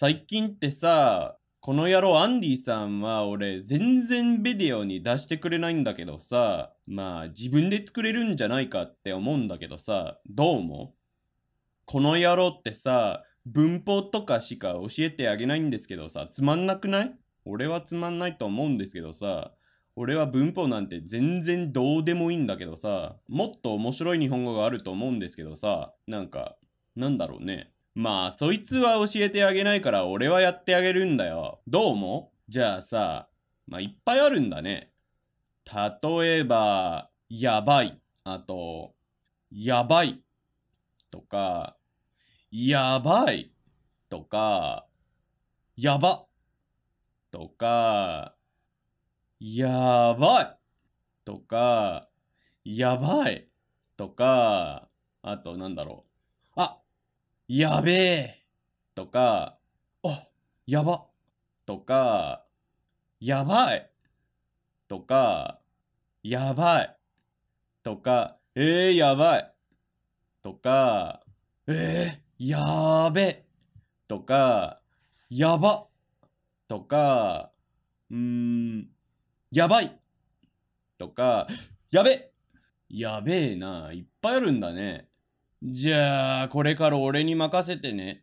最近ってさ、この野郎アンディさんは俺全然ビデオに出してくれないんだけどさ、まあ自分で作れるんじゃないかって思うんだけどさ、どうもこの野郎ってさ、文法とかしか教えてあげないんですけどさ、つまんなくない俺はつまんないと思うんですけどさ、俺は文法なんて全然どうでもいいんだけどさ、もっと面白い日本語があると思うんですけどさ、なんか、なんだろうね。まあ、そいつは教えてあげないから俺はやってあげるんだよ。どうもじゃあさ、まあ、いっぱいあるんだね。例えば、やばい。あと、やばい。とか、やばい。とか、やば。とか、やばい。とか、やばい。とか、あと、なんだろう。やべえとか、あやばとか、やばいとか、やばいとか、えー、やばいとか、えー、やべとか、やばとか、うーん、やばいとか、やべやべえな、いっぱいあるんだね。じゃあ、これから俺に任せてね。